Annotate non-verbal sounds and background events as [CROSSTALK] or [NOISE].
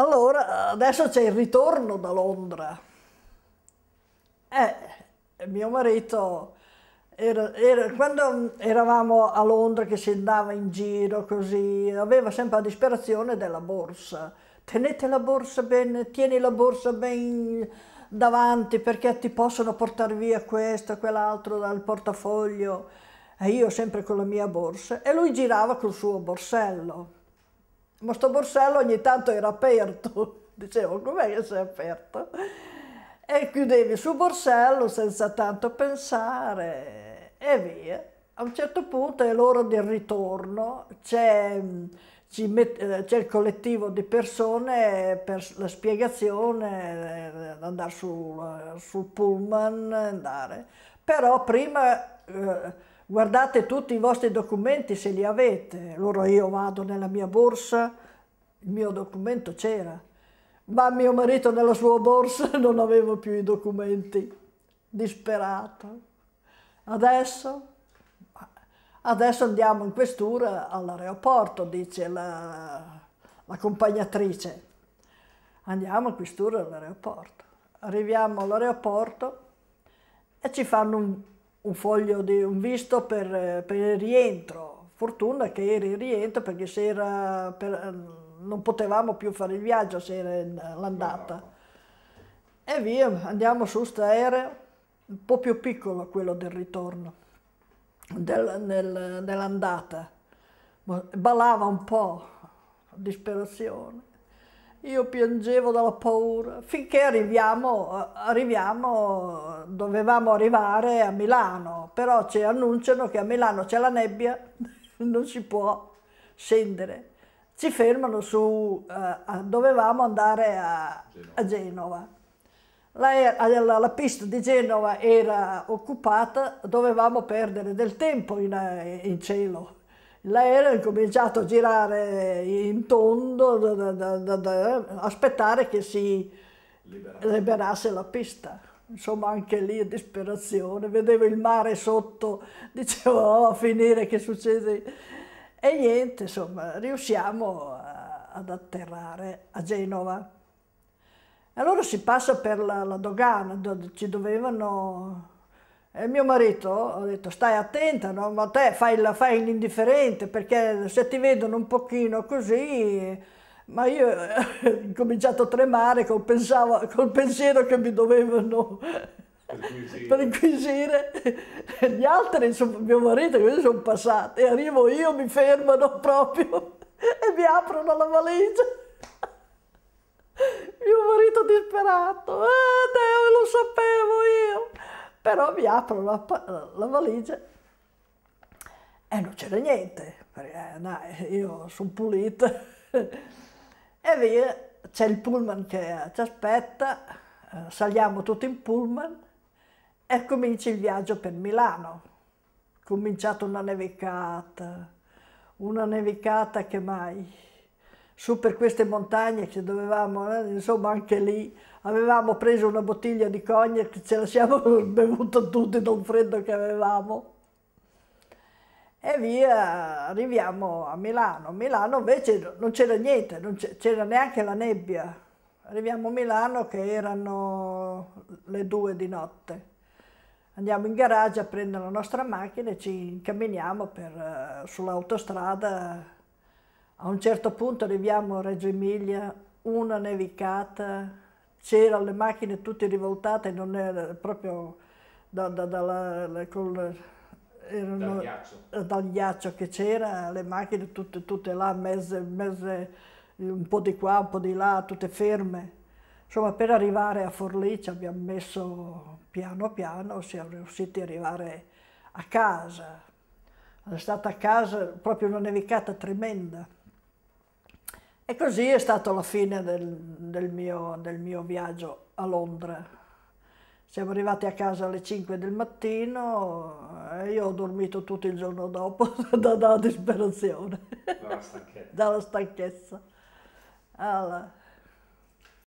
Allora, adesso c'è il ritorno da Londra. Eh, mio marito, era, era, quando eravamo a Londra che si andava in giro così, aveva sempre la disperazione della borsa. Tenete la borsa bene, tieni la borsa ben davanti perché ti possono portare via questo, quell'altro dal portafoglio. E io sempre con la mia borsa e lui girava col suo borsello ma sto borsello ogni tanto era aperto, [LAUGHS] dicevo com'è che si è aperto? E chiudevi su borsello senza tanto pensare e via. A un certo punto è l'ora del ritorno, c'è, mm, eh, il collettivo di persone per la spiegazione, eh, andare sul, eh, sul pullman, andare. Però prima... Eh, guardate tutti i vostri documenti se li avete. Allora io vado nella mia borsa, il mio documento c'era, ma mio marito nella sua borsa [LAUGHS] non avevo più i documenti, disperato. Adesso, adesso andiamo in questura all'aeroporto, dice la, l'accompagnatrice. Andiamo in questura all'aeroporto. Arriviamo all'aeroporto e ci fanno un un foglio di un visto per, eh, per il rientro. Fortuna che era in rientro perché se era per, eh, non potevamo più fare il viaggio se era l'andata. E via, andiamo su questo aereo, un po' più piccolo quello del ritorno, del, nel, dell'andata. Balava un po', disperazione io piangevo dalla paura, finché arriviamo, arriviamo, dovevamo arrivare a Milano, però ci annunciano che a Milano c'è la nebbia, [LAUGHS] non si può scendere. Ci fermano su, uh, dovevamo andare a Genova. A Genova. La, la, la, pista di Genova era occupata, dovevamo perdere del tempo in, eh, in cielo L'aereo ha incominciato a girare in tondo, da, da, da, da, aspettare che si liberasse. liberasse la pista. Insomma, anche lì è disperazione, vedevo il mare sotto, [LAUGHS] dicevo, oh, a finire che succede? E niente, insomma, riusciamo a, ad atterrare a Genova. Allora si passa per la, la dogana, do, ci dovevano e mio marito ha detto stai attenta, no? ma te fai, la, fai l'indifferente perché se ti vedono un pochino così, ma io [LAUGHS] ho cominciato a tremare col, pensavo, col pensiero che mi dovevano per inquisire. [LAUGHS] Gli altri, insomma, mio marito, che sono passati, arrivo io, mi fermano proprio [LAUGHS] e mi aprono la valigia. Mio marito disperato, eh, Deo, lo sapevo io però mi apro la, la valigia e non c'era niente, perché no, io sono pulita. e via, c'è il pullman che ci aspetta, eh, saliamo tutti in pullman e comincia il viaggio per Milano. Cominciata una nevicata, una nevicata che mai su per queste montagne che dovevamo, eh, insomma anche lì avevamo preso una bottiglia di cognac, ce la siamo [LAUGHS] bevuto tutti da un freddo che avevamo e via arriviamo a Milano. Milano invece non c'era niente, non c'era neanche la nebbia. Arriviamo a Milano che erano le due di notte. Andiamo in garage a prendere la nostra macchina e ci incamminiamo per, uh, sull'autostrada a un certo punto arriviamo a Reggio Emilia, una nevicata, c'erano le macchine tutte rivoltate, non era proprio da, da, da la, col, erano, dal, ghiaccio. dal, ghiaccio. che c'era, le macchine tutte, tutte là, mezze, mezze, un po' di qua, un po' di là, tutte ferme. Insomma, per arrivare a Forlì ci abbiamo messo piano piano, siamo riusciti ad arrivare a casa. È stata a casa proprio una nevicata tremenda. E così è stata la fine del, del, mio, del mio viaggio a Londra. Siamo arrivati a casa alle 5 del mattino e io ho dormito tutto il giorno dopo [LAUGHS] dalla disperazione, dalla stanchezza. Dalla stanchezza. Allora.